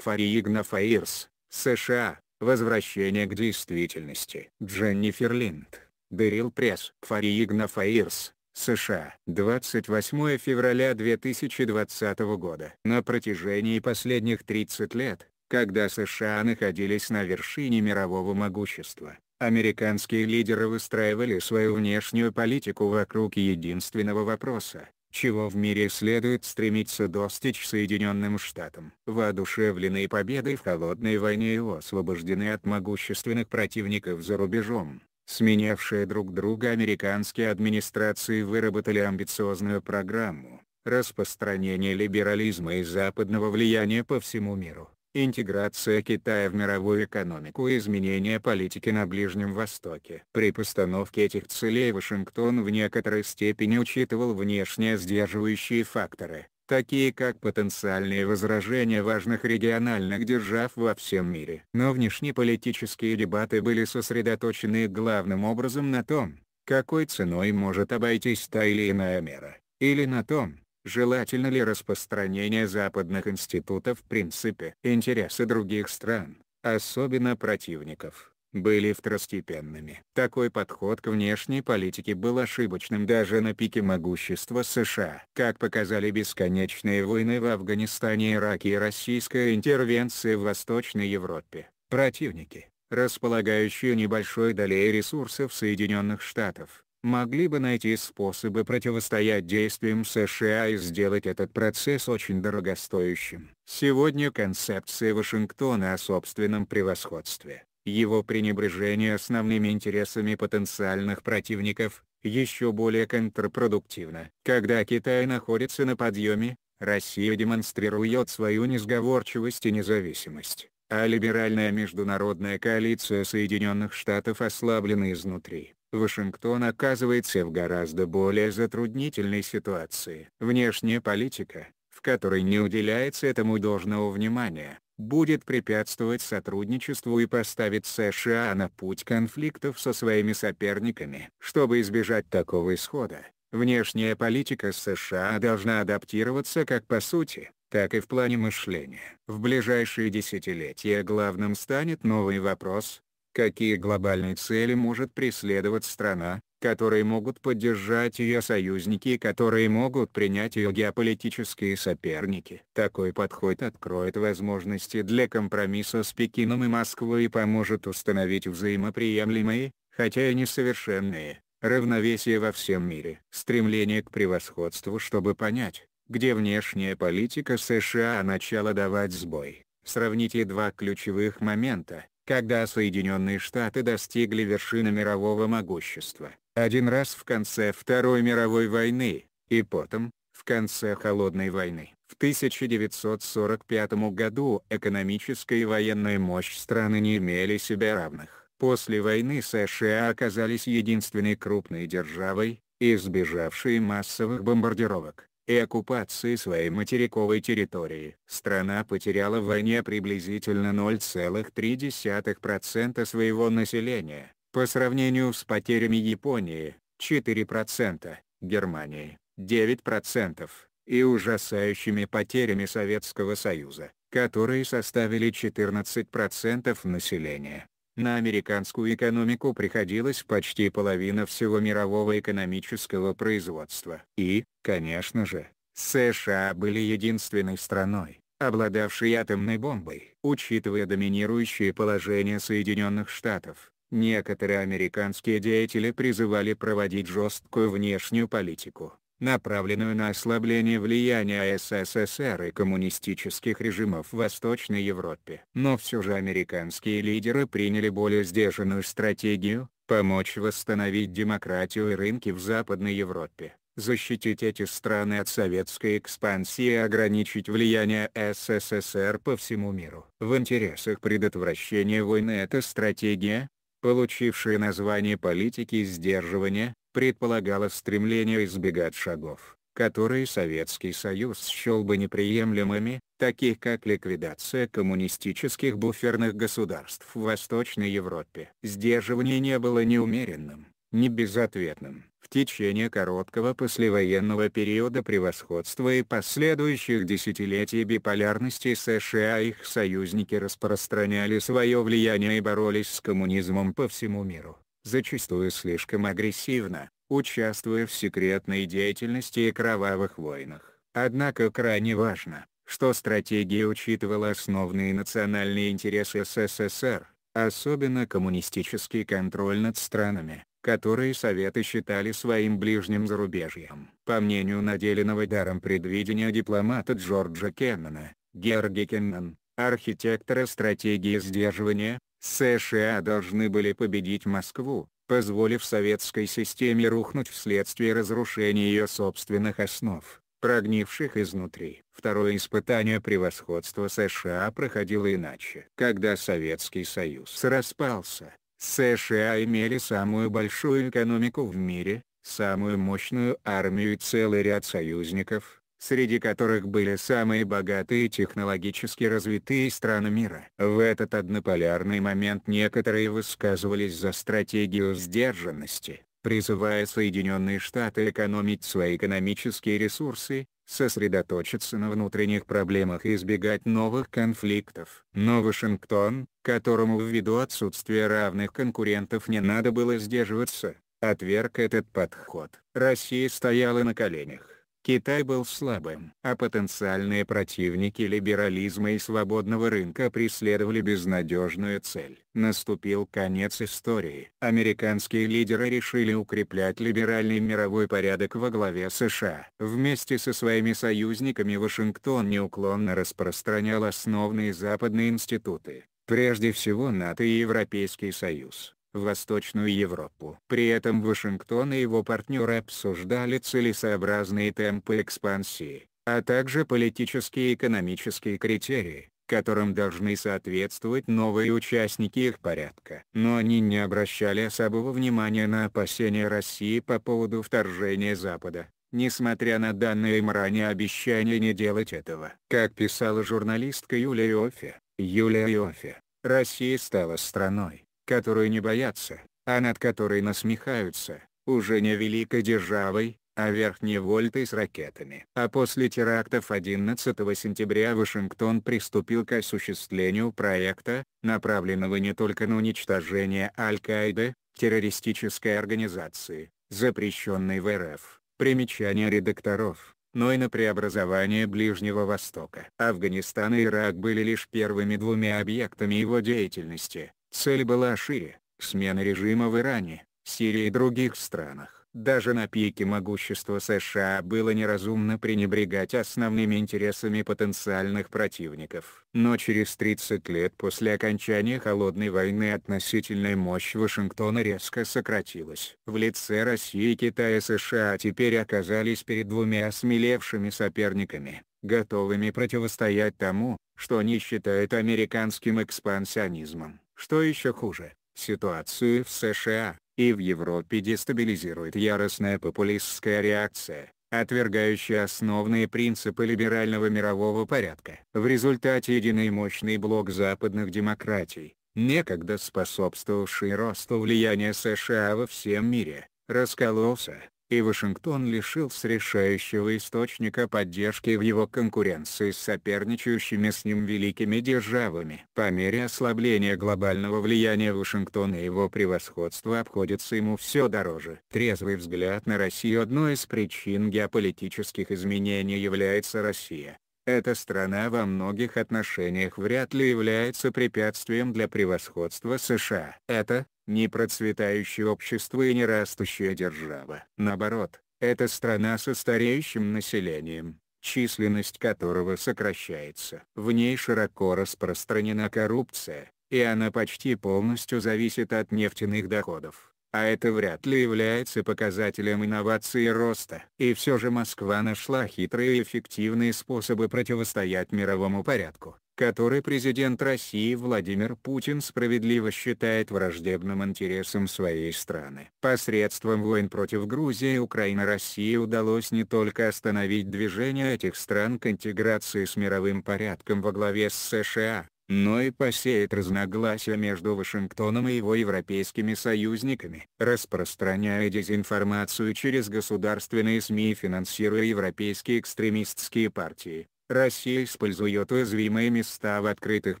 Фария Гнафаирс, США, Возвращение к действительности. Дженнифер Линд. Дэрил Пресс. Фария Гнафаирс. США. 28 февраля 2020 года. На протяжении последних 30 лет, когда США находились на вершине мирового могущества, американские лидеры выстраивали свою внешнюю политику вокруг единственного вопроса чего в мире следует стремиться достичь Соединенным Штатам. Воодушевленные победой в Холодной войне и освобождены от могущественных противников за рубежом, сменявшие друг друга американские администрации выработали амбициозную программу распространения либерализма и западного влияния по всему миру. Интеграция Китая в мировую экономику и изменение политики на Ближнем Востоке. При постановке этих целей Вашингтон в некоторой степени учитывал внешние сдерживающие факторы, такие как потенциальные возражения важных региональных держав во всем мире. Но внешнеполитические дебаты были сосредоточены главным образом на том, какой ценой может обойтись та или иная мера, или на том, желательно ли распространение западных институтов в принципе. Интересы других стран, особенно противников, были второстепенными. Такой подход к внешней политике был ошибочным даже на пике могущества США. Как показали бесконечные войны в Афганистане, Ираке и российская интервенция в Восточной Европе, противники, располагающие небольшой долей ресурсов Соединенных Штатов, могли бы найти способы противостоять действиям США и сделать этот процесс очень дорогостоящим. Сегодня концепция Вашингтона о собственном превосходстве, его пренебрежение основными интересами потенциальных противников, еще более контрпродуктивно. Когда Китай находится на подъеме, Россия демонстрирует свою несговорчивость и независимость, а либеральная международная коалиция Соединенных Штатов ослаблена изнутри. Вашингтон оказывается в гораздо более затруднительной ситуации. Внешняя политика, в которой не уделяется этому должного внимания, будет препятствовать сотрудничеству и поставит США на путь конфликтов со своими соперниками. Чтобы избежать такого исхода, внешняя политика США должна адаптироваться как по сути, так и в плане мышления. В ближайшие десятилетия главным станет новый вопрос, Какие глобальные цели может преследовать страна, которые могут поддержать ее союзники и которые могут принять ее геополитические соперники. Такой подход откроет возможности для компромисса с Пекином и Москвой и поможет установить взаимоприемлемые, хотя и несовершенные, равновесие во всем мире. Стремление к превосходству чтобы понять, где внешняя политика США начала давать сбой. Сравните два ключевых момента когда Соединенные Штаты достигли вершины мирового могущества, один раз в конце Второй мировой войны, и потом, в конце Холодной войны. В 1945 году экономическая и военная мощь страны не имели себе равных. После войны США оказались единственной крупной державой, избежавшей массовых бомбардировок и оккупации своей материковой территории. Страна потеряла в войне приблизительно 0,3% своего населения, по сравнению с потерями Японии, 4%, Германии, 9%, и ужасающими потерями Советского Союза, которые составили 14% населения. На американскую экономику приходилась почти половина всего мирового экономического производства. И, конечно же, США были единственной страной, обладавшей атомной бомбой. Учитывая доминирующее положение Соединенных Штатов, некоторые американские деятели призывали проводить жесткую внешнюю политику, направленную на ослабление влияния СССР и коммунистических режимов в Восточной Европе. Но все же американские лидеры приняли более сдержанную стратегию, помочь восстановить демократию и рынки в Западной Европе, защитить эти страны от советской экспансии и ограничить влияние СССР по всему миру. В интересах предотвращения войны эта стратегия, получившая название политики сдерживания, Предполагало стремление избегать шагов, которые Советский Союз счел бы неприемлемыми, таких как ликвидация коммунистических буферных государств в Восточной Европе. Сдерживание не было неумеренным, не безответным. В течение короткого послевоенного периода превосходства и последующих десятилетий биполярности США и их союзники распространяли свое влияние и боролись с коммунизмом по всему миру зачастую слишком агрессивно, участвуя в секретной деятельности и кровавых войнах. Однако крайне важно, что стратегия учитывала основные национальные интересы СССР, особенно коммунистический контроль над странами, которые Советы считали своим ближним зарубежьем. По мнению наделенного даром предвидения дипломата Джорджа Кеннона, Георги Кеннон, архитектора стратегии сдерживания, США должны были победить Москву, позволив советской системе рухнуть вследствие разрушения ее собственных основ, прогнивших изнутри. Второе испытание превосходства США проходило иначе. Когда Советский Союз распался, США имели самую большую экономику в мире, самую мощную армию и целый ряд союзников – среди которых были самые богатые и технологически развитые страны мира. В этот однополярный момент некоторые высказывались за стратегию сдержанности, призывая Соединенные Штаты экономить свои экономические ресурсы, сосредоточиться на внутренних проблемах и избегать новых конфликтов. Но Вашингтон, которому ввиду отсутствия равных конкурентов не надо было сдерживаться, отверг этот подход. Россия стояла на коленях Китай был слабым, а потенциальные противники либерализма и свободного рынка преследовали безнадежную цель. Наступил конец истории. Американские лидеры решили укреплять либеральный мировой порядок во главе США. Вместе со своими союзниками Вашингтон неуклонно распространял основные западные институты, прежде всего НАТО и Европейский Союз в Восточную Европу. При этом Вашингтон и его партнеры обсуждали целесообразные темпы экспансии, а также политические и экономические критерии, которым должны соответствовать новые участники их порядка. Но они не обращали особого внимания на опасения России по поводу вторжения Запада, несмотря на данные им ранее обещания не делать этого. Как писала журналистка Юлия Иофе, Юлия Иофе, Россия стала страной, которую не боятся, а над которой насмехаются, уже не великой державой, а верхней вольтой с ракетами. А после терактов 11 сентября Вашингтон приступил к осуществлению проекта, направленного не только на уничтожение Аль-Каиды, террористической организации, запрещенной в РФ, примечание редакторов, но и на преобразование Ближнего Востока. Афганистан и Ирак были лишь первыми двумя объектами его деятельности, Цель была шире – смена режима в Иране, Сирии и других странах. Даже на пике могущества США было неразумно пренебрегать основными интересами потенциальных противников. Но через 30 лет после окончания Холодной войны относительная мощь Вашингтона резко сократилась. В лице России, и Китая США теперь оказались перед двумя осмелевшими соперниками, готовыми противостоять тому, что они считают американским экспансионизмом. Что еще хуже, ситуацию в США и в Европе дестабилизирует яростная популистская реакция, отвергающая основные принципы либерального мирового порядка. В результате единый мощный блок западных демократий, некогда способствовавший росту влияния США во всем мире, раскололся, и Вашингтон лишился решающего источника поддержки в его конкуренции с соперничающими с ним великими державами. По мере ослабления глобального влияния Вашингтона его превосходство обходится ему все дороже. Трезвый взгляд на Россию одной из причин геополитических изменений является Россия, эта страна во многих отношениях вряд ли является препятствием для превосходства США. Это, не процветающее общество и не растущая держава. Наоборот, это страна со стареющим населением, численность которого сокращается. В ней широко распространена коррупция, и она почти полностью зависит от нефтяных доходов а это вряд ли является показателем инноваций и роста. И все же Москва нашла хитрые и эффективные способы противостоять мировому порядку, который президент России Владимир Путин справедливо считает враждебным интересом своей страны. Посредством войн против Грузии и Украины России удалось не только остановить движение этих стран к интеграции с мировым порядком во главе с США, но и посеет разногласия между Вашингтоном и его европейскими союзниками. Распространяя дезинформацию через государственные СМИ и финансируя европейские экстремистские партии, Россия использует уязвимые места в открытых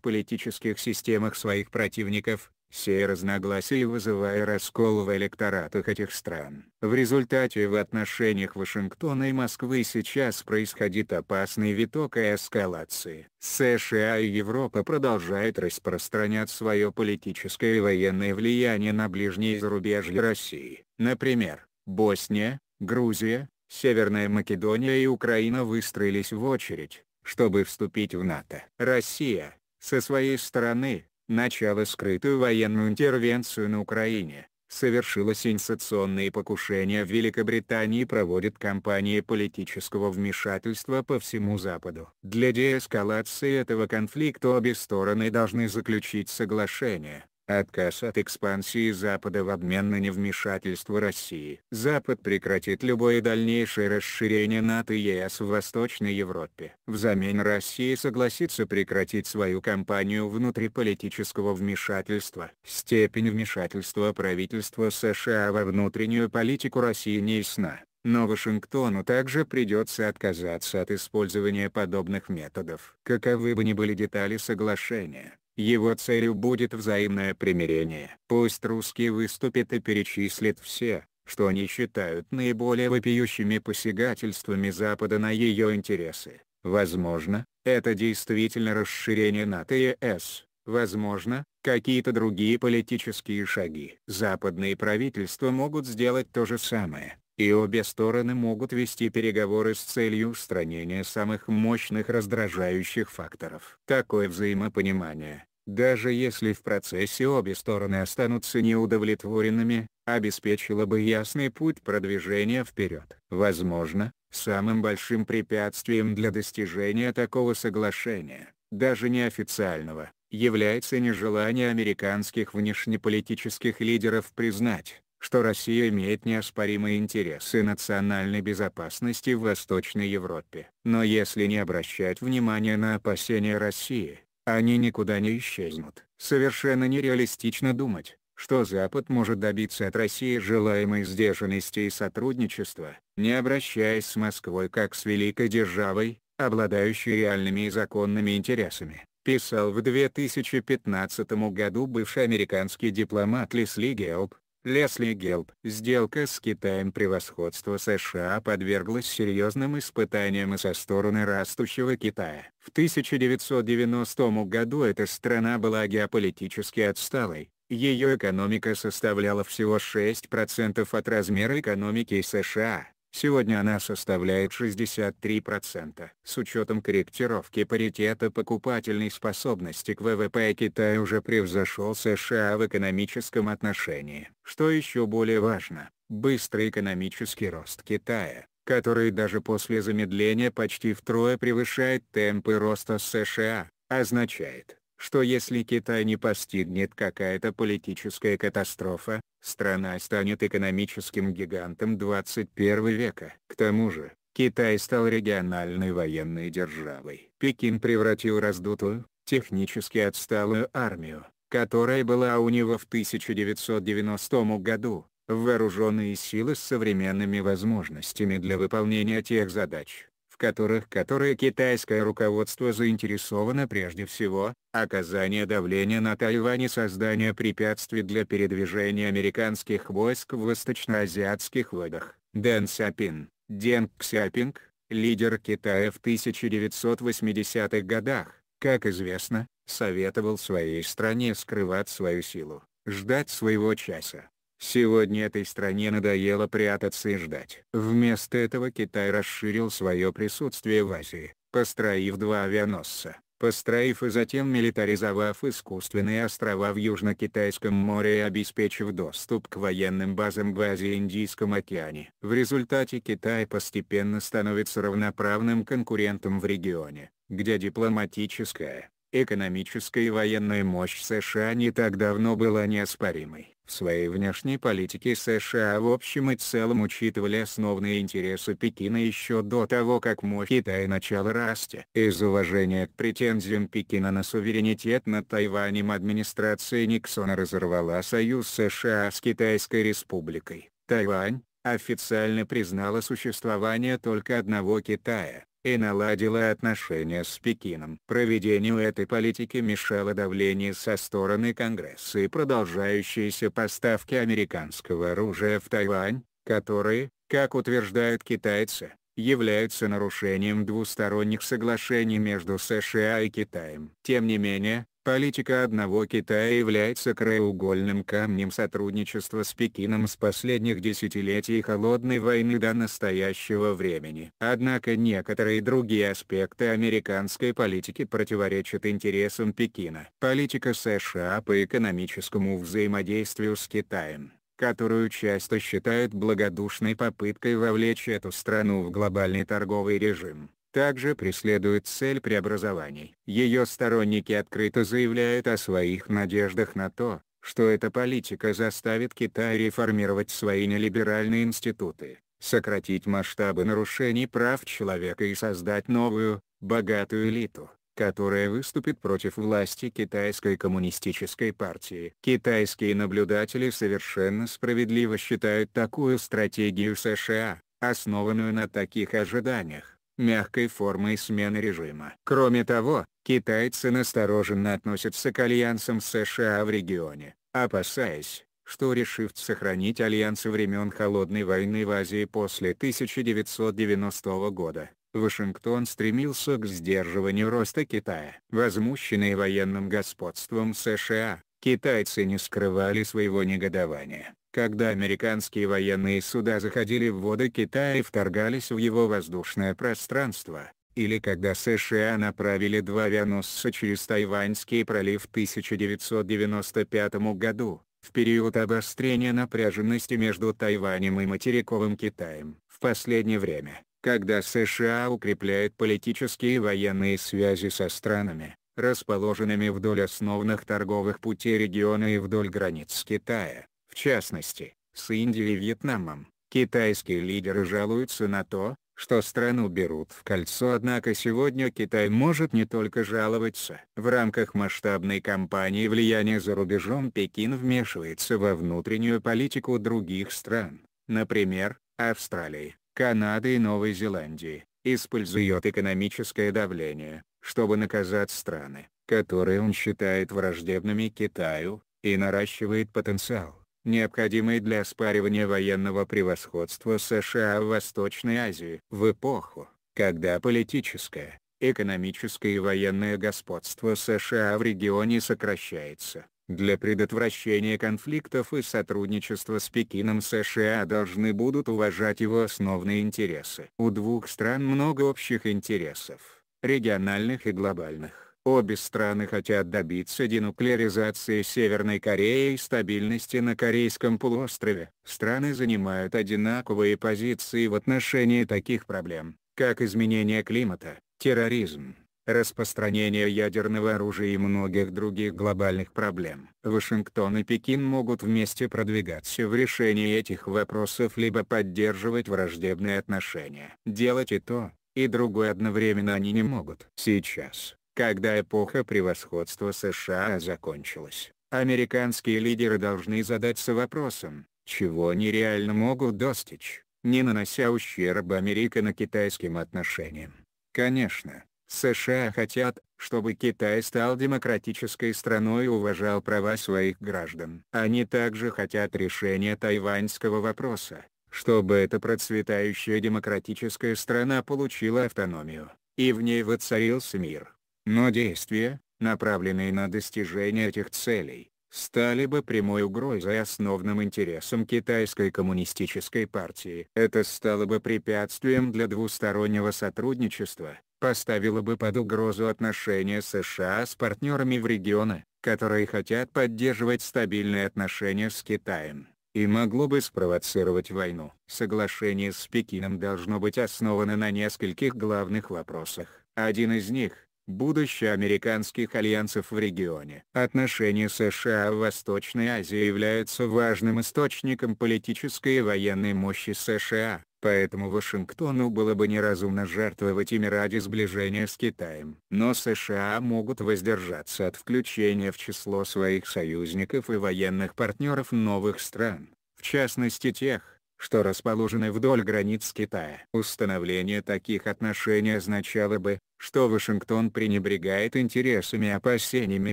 политических системах своих противников, сея разногласия и вызывая раскол в электоратах этих стран. В результате в отношениях Вашингтона и Москвы сейчас происходит опасный виток эскалации. США и Европа продолжают распространять свое политическое и военное влияние на ближние зарубежья России. Например, Босния, Грузия, Северная Македония и Украина выстроились в очередь, чтобы вступить в НАТО. Россия, со своей стороны, начало скрытую военную интервенцию на Украине, совершила сенсационные покушения в Великобритании и проводит кампании политического вмешательства по всему Западу. Для деэскалации этого конфликта обе стороны должны заключить соглашение, Отказ от экспансии Запада в обмен на невмешательство России. Запад прекратит любое дальнейшее расширение НАТО и ЕС в Восточной Европе. Взамен Россия согласится прекратить свою кампанию внутриполитического вмешательства. Степень вмешательства правительства США во внутреннюю политику России не ясна. Но Вашингтону также придется отказаться от использования подобных методов. Каковы бы ни были детали соглашения, его целью будет взаимное примирение. Пусть русские выступят и перечислят все, что они считают наиболее вопиющими посягательствами Запада на ее интересы. Возможно, это действительно расширение НАТО и ЕС, возможно, какие-то другие политические шаги. Западные правительства могут сделать то же самое, и обе стороны могут вести переговоры с целью устранения самых мощных раздражающих факторов. Такое взаимопонимание, даже если в процессе обе стороны останутся неудовлетворенными, обеспечило бы ясный путь продвижения вперед. Возможно, самым большим препятствием для достижения такого соглашения, даже неофициального, является нежелание американских внешнеполитических лидеров признать, что Россия имеет неоспоримые интересы национальной безопасности в Восточной Европе. Но если не обращать внимания на опасения России, они никуда не исчезнут. Совершенно нереалистично думать, что Запад может добиться от России желаемой сдержанности и сотрудничества, не обращаясь с Москвой как с великой державой, обладающей реальными и законными интересами, писал в 2015 году бывший американский дипломат Лесли Геоб, Лесли Гелб. Сделка с Китаем превосходства США подверглась серьезным испытаниям и со стороны растущего Китая. В 1990 году эта страна была геополитически отсталой. Ее экономика составляла всего 6% от размера экономики США. Сегодня она составляет 63%. С учетом корректировки паритета покупательной способности к ВВП Китай уже превзошел США в экономическом отношении. Что еще более важно, быстрый экономический рост Китая, который даже после замедления почти втрое превышает темпы роста США, означает, что если Китай не постигнет какая-то политическая катастрофа, страна станет экономическим гигантом 21 века. К тому же, Китай стал региональной военной державой. Пекин превратил раздутую, технически отсталую армию, которая была у него в 1990 году, в вооруженные силы с современными возможностями для выполнения тех задач, которых которое китайское руководство заинтересовано прежде всего, оказание давления на Тайвань и создание препятствий для передвижения американских войск в восточноазиатских водах. Дэн Сяпин, Дэн Ксяпинг, лидер Китая в 1980-х годах, как известно, советовал своей стране скрывать свою силу, ждать своего часа Сегодня этой стране надоело прятаться и ждать. Вместо этого Китай расширил свое присутствие в Азии, построив два авианосца, построив и затем милитаризовав искусственные острова в Южно-Китайском море и обеспечив доступ к военным базам в Азии и Индийском океане. В результате Китай постепенно становится равноправным конкурентом в регионе, где дипломатическая, экономическая и военная мощь США не так давно была неоспоримой своей внешней политике США в общем и целом учитывали основные интересы Пекина еще до того, как Мо Китай начал расти. Из уважения к претензиям Пекина на суверенитет над Тайванем администрация Никсона разорвала союз США с Китайской республикой. Тайвань, официально признала существование только одного Китая, и наладила отношения с Пекином. Проведению этой политики мешало давление со стороны Конгресса и продолжающиеся поставки американского оружия в Тайвань, которые, как утверждают китайцы, являются нарушением двусторонних соглашений между США и Китаем. Тем не менее, Политика одного Китая является краеугольным камнем сотрудничества с Пекином с последних десятилетий Холодной войны до настоящего времени. Однако некоторые другие аспекты американской политики противоречат интересам Пекина. Политика США по экономическому взаимодействию с Китаем которую часто считают благодушной попыткой вовлечь эту страну в глобальный торговый режим также преследует цель преобразований. Ее сторонники открыто заявляют о своих надеждах на то, что эта политика заставит Китай реформировать свои нелиберальные институты, сократить масштабы нарушений прав человека и создать новую, богатую элиту которая выступит против власти Китайской коммунистической партии. Китайские наблюдатели совершенно справедливо считают такую стратегию США, основанную на таких ожиданиях, мягкой формой смены режима. Кроме того, китайцы настороженно относятся к альянсам США в регионе, опасаясь, что решив сохранить альянсы времен Холодной войны в Азии после 1990 года, Вашингтон стремился к сдерживанию роста Китая. Возмущенные военным господством США, китайцы не скрывали своего негодования когда американские военные суда заходили в воды Китая и вторгались в его воздушное пространство, или когда США направили два авианосца через Тайваньский пролив в 1995 году, в период обострения напряженности между Тайванем и материковым Китаем. В последнее время, когда США укрепляет политические и военные связи со странами, расположенными вдоль основных торговых путей региона и вдоль границ Китая, в частности, с Индией и Вьетнамом, китайские лидеры жалуются на то, что страну берут в кольцо однако сегодня Китай может не только жаловаться. В рамках масштабной кампании влияния за рубежом Пекин вмешивается во внутреннюю политику других стран, например, Австралии, Канады и Новой Зеландии, использует экономическое давление, чтобы наказать страны, которые он считает враждебными Китаю, и наращивает потенциал необходимой для спаривания военного превосходства США в Восточной Азии. В эпоху, когда политическое, экономическое и военное господство США в регионе сокращается, для предотвращения конфликтов и сотрудничества с Пекином США должны будут уважать его основные интересы. У двух стран много общих интересов, региональных и глобальных. Обе страны хотят добиться денуклеаризации Северной Кореи и стабильности на Корейском полуострове. Страны занимают одинаковые позиции в отношении таких проблем, как изменение климата, терроризм, распространение ядерного оружия и многих других глобальных проблем. Вашингтон и Пекин могут вместе продвигаться в решении этих вопросов либо поддерживать враждебные отношения. Делать и то, и другое одновременно они не могут. Сейчас, когда эпоха превосходства США закончилась, американские лидеры должны задаться вопросом, чего они реально могут достичь, не нанося ущерб ущерба на китайским отношениям. Конечно, США хотят, чтобы Китай стал демократической страной и уважал права своих граждан. Они также хотят решения тайваньского вопроса, чтобы эта процветающая демократическая страна получила автономию, и в ней воцарился мир но действия, направленные на достижение этих целей, стали бы прямой угрозой основным интересам Китайской коммунистической партии. Это стало бы препятствием для двустороннего сотрудничества, поставило бы под угрозу отношения США с партнерами в регионы, которые хотят поддерживать стабильные отношения с Китаем, и могло бы спровоцировать войну. Соглашение с Пекином должно быть основано на нескольких главных вопросах. Один из них будущее американских альянсов в регионе. Отношения США в Восточной Азии являются важным источником политической и военной мощи США, поэтому Вашингтону было бы неразумно жертвовать ими ради сближения с Китаем. Но США могут воздержаться от включения в число своих союзников и военных партнеров новых стран, в частности тех, что расположены вдоль границ Китая. Установление таких отношений означало бы, что Вашингтон пренебрегает интересами и опасениями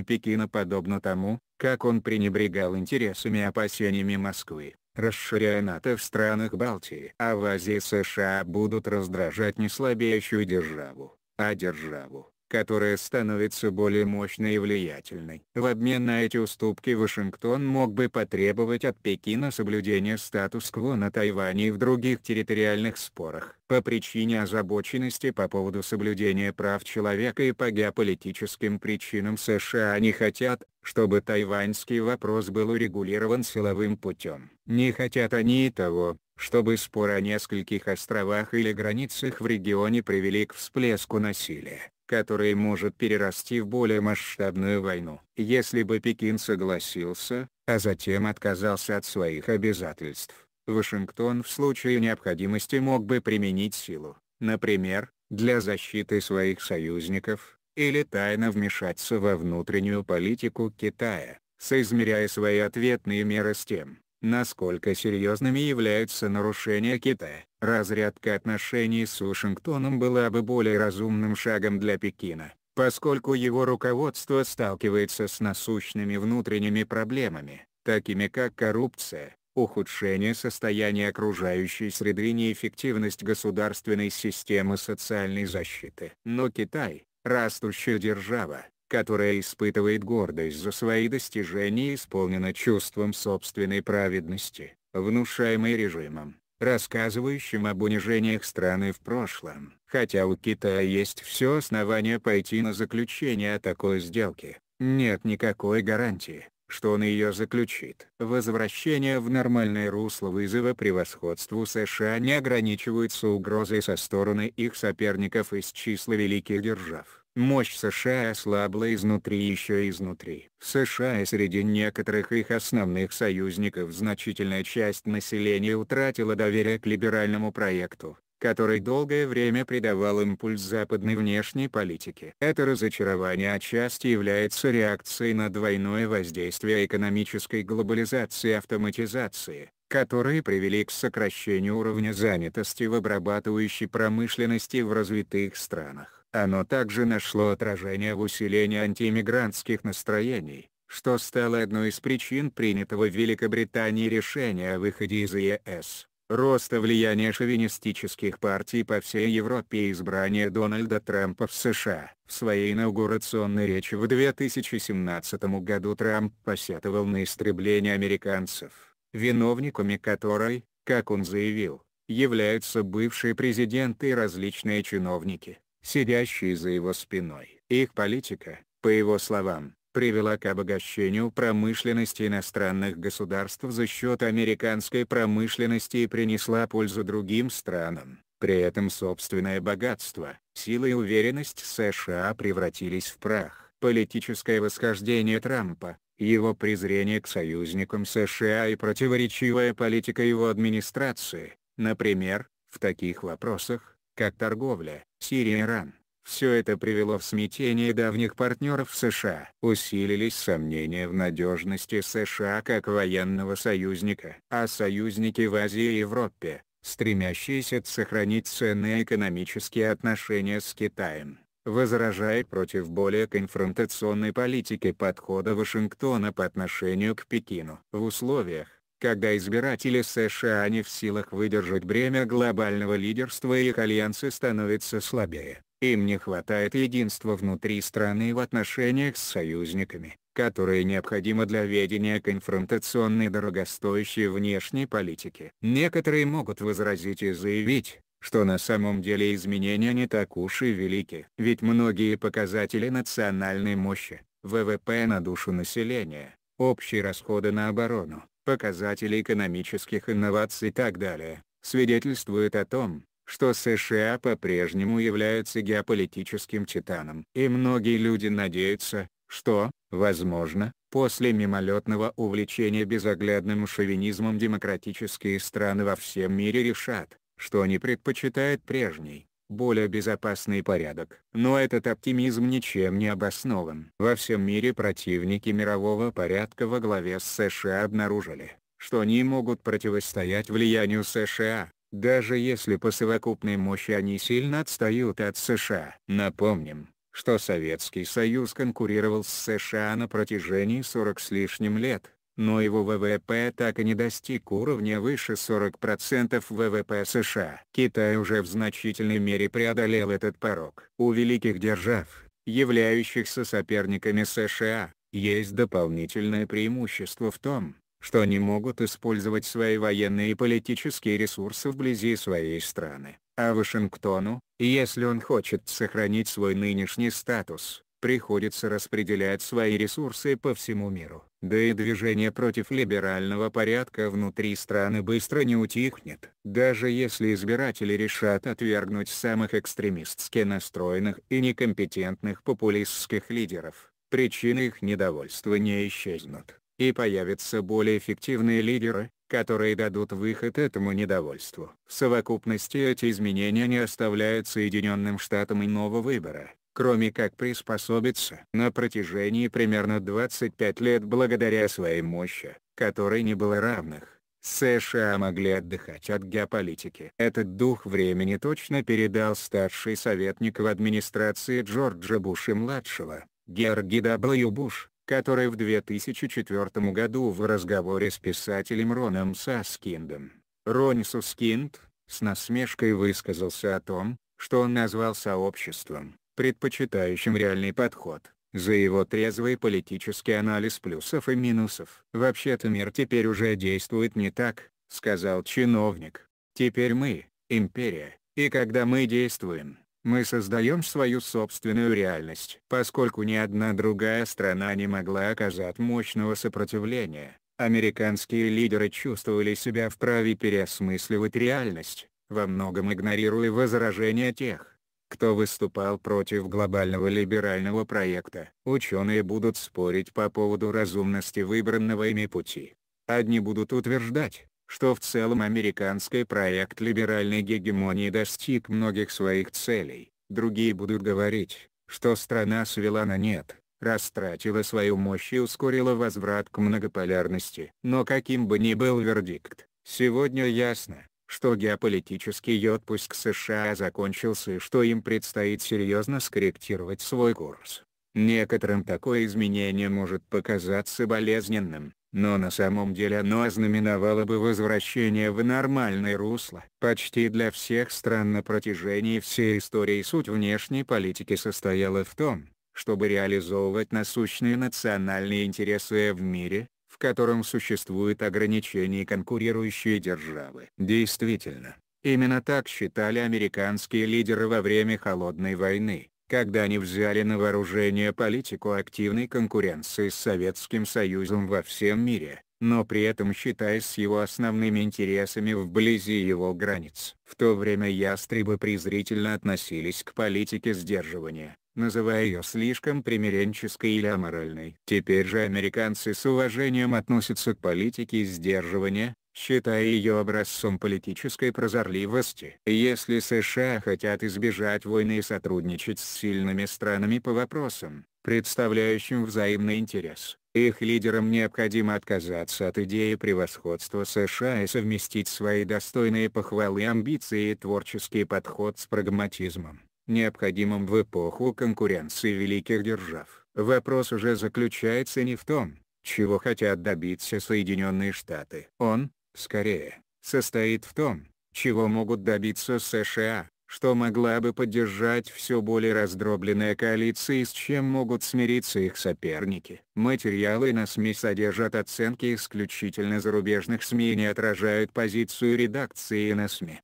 Пекина подобно тому, как он пренебрегал интересами и опасениями Москвы, расширяя НАТО в странах Балтии. А в Азии США будут раздражать не слабеющую державу, а державу, которая становится более мощной и влиятельной. В обмен на эти уступки Вашингтон мог бы потребовать от Пекина соблюдения статус-кво на Тайване и в других территориальных спорах. По причине озабоченности по поводу соблюдения прав человека и по геополитическим причинам США не хотят, чтобы тайваньский вопрос был урегулирован силовым путем. Не хотят они и того, чтобы споры о нескольких островах или границах в регионе привели к всплеску насилия который может перерасти в более масштабную войну. Если бы Пекин согласился, а затем отказался от своих обязательств, Вашингтон в случае необходимости мог бы применить силу, например, для защиты своих союзников, или тайно вмешаться во внутреннюю политику Китая, соизмеряя свои ответные меры с тем, насколько серьезными являются нарушения Китая Разрядка отношений с Вашингтоном была бы более разумным шагом для Пекина, поскольку его руководство сталкивается с насущными внутренними проблемами, такими как коррупция, ухудшение состояния окружающей среды и неэффективность государственной системы социальной защиты. Но Китай, растущая держава, которая испытывает гордость за свои достижения и исполнена чувством собственной праведности, внушаемой режимом, рассказывающим об унижениях страны в прошлом. Хотя у Китая есть все основания пойти на заключение о такой сделке, нет никакой гарантии, что он ее заключит. Возвращение в нормальное русло вызова превосходству США не ограничивается угрозой со стороны их соперников из числа великих держав. Мощь США ослабла изнутри еще изнутри. В США и среди некоторых их основных союзников значительная часть населения утратила доверие к либеральному проекту, который долгое время придавал импульс западной внешней политике. Это разочарование отчасти является реакцией на двойное воздействие экономической глобализации и автоматизации, которые привели к сокращению уровня занятости в обрабатывающей промышленности в развитых странах. Оно также нашло отражение в усилении антииммигрантских настроений, что стало одной из причин принятого в Великобритании решения о выходе из ЕС, роста влияния шовинистических партий по всей Европе и избрания Дональда Трампа в США. В своей инаугурационной речи в 2017 году Трамп посетовал на истребление американцев, виновниками которой, как он заявил, являются бывшие президенты и различные чиновники сидящие за его спиной. Их политика, по его словам, привела к обогащению промышленности иностранных государств за счет американской промышленности и принесла пользу другим странам. При этом собственное богатство, сила и уверенность США превратились в прах. Политическое восхождение Трампа, его презрение к союзникам США и противоречивая политика его администрации, например, в таких вопросах, как торговля, Сирия и Иран. Все это привело в смятение давних партнеров США. Усилились сомнения в надежности США как военного союзника. А союзники в Азии и Европе, стремящиеся сохранить ценные экономические отношения с Китаем, возражают против более конфронтационной политики подхода Вашингтона по отношению к Пекину. В условиях, когда избиратели США не в силах выдержать бремя глобального лидерства и их альянсы становятся слабее, им не хватает единства внутри страны в отношениях с союзниками, которые необходимо для ведения конфронтационной дорогостоящей внешней политики. Некоторые могут возразить и заявить, что на самом деле изменения не так уж и велики. Ведь многие показатели национальной мощи, ВВП на душу населения, общие расходы на оборону, показатели экономических инноваций и так далее, свидетельствует о том, что США по-прежнему являются геополитическим титаном. И многие люди надеются, что, возможно, после мимолетного увлечения безоглядным шовинизмом демократические страны во всем мире решат, что они предпочитают прежний, более безопасный порядок. Но этот оптимизм ничем не обоснован. Во всем мире противники мирового порядка во главе с США обнаружили, что они могут противостоять влиянию США, даже если по совокупной мощи они сильно отстают от США. Напомним, что Советский Союз конкурировал с США на протяжении 40 с лишним лет, но его ВВП так и не достиг уровня выше 40% ВВП США. Китай уже в значительной мере преодолел этот порог. У великих держав, являющихся соперниками США, есть дополнительное преимущество в том, что они могут использовать свои военные и политические ресурсы вблизи своей страны. А Вашингтону, если он хочет сохранить свой нынешний статус, приходится распределять свои ресурсы по всему миру. Да и движение против либерального порядка внутри страны быстро не утихнет. Даже если избиратели решат отвергнуть самых экстремистски настроенных и некомпетентных популистских лидеров, причины их недовольства не исчезнут, и появятся более эффективные лидеры, которые дадут выход этому недовольству. В совокупности эти изменения не оставляют Соединенным Штатам иного выбора, кроме как приспособиться. На протяжении примерно 25 лет благодаря своей мощи, которой не было равных, США могли отдыхать от геополитики. Этот дух времени точно передал старший советник в администрации Джорджа Буша-младшего, Георгий W. Буш, который в 2004 году в разговоре с писателем Роном Саскиндом, Ронни Сускинд, с насмешкой высказался о том, что он назвал сообществом, предпочитающим реальный подход, за его трезвый политический анализ плюсов и минусов. «Вообще-то мир теперь уже действует не так», — сказал чиновник. «Теперь мы — империя, и когда мы действуем, мы создаем свою собственную реальность. Поскольку ни одна другая страна не могла оказать мощного сопротивления, американские лидеры чувствовали себя вправе переосмысливать реальность, во многом игнорируя возражения тех, кто выступал против глобального либерального проекта. Ученые будут спорить по поводу разумности выбранного ими пути. Одни будут утверждать, что в целом американский проект либеральной гегемонии достиг многих своих целей, другие будут говорить, что страна свела на нет, растратила свою мощь и ускорила возврат к многополярности. Но каким бы ни был вердикт, сегодня ясно, что геополитический отпуск США закончился и что им предстоит серьезно скорректировать свой курс. Некоторым такое изменение может показаться болезненным, но на самом деле оно ознаменовало бы возвращение в нормальное русло. Почти для всех стран на протяжении всей истории суть внешней политики состояла в том, чтобы реализовывать насущные национальные интересы в мире, в котором существует ограничение конкурирующей державы. Действительно, именно так считали американские лидеры во время Холодной войны, когда они взяли на вооружение политику активной конкуренции с Советским Союзом во всем мире но при этом считаясь с его основными интересами вблизи его границ. В то время ястребы презрительно относились к политике сдерживания, называя ее слишком примиренческой или аморальной. Теперь же американцы с уважением относятся к политике сдерживания, считая ее образцом политической прозорливости. Если США хотят избежать войны и сотрудничать с сильными странами по вопросам, представляющим взаимный интерес, их лидерам необходимо отказаться от идеи превосходства США и совместить свои достойные похвалы амбиции и творческий подход с прагматизмом необходимым в эпоху конкуренции великих держав. Вопрос уже заключается не в том, чего хотят добиться Соединенные Штаты. Он, скорее, состоит в том, чего могут добиться США, что могла бы поддержать все более раздробленная коалиция и с чем могут смириться их соперники. Материалы на СМИ содержат оценки исключительно зарубежных СМИ и не отражают позицию редакции на СМИ.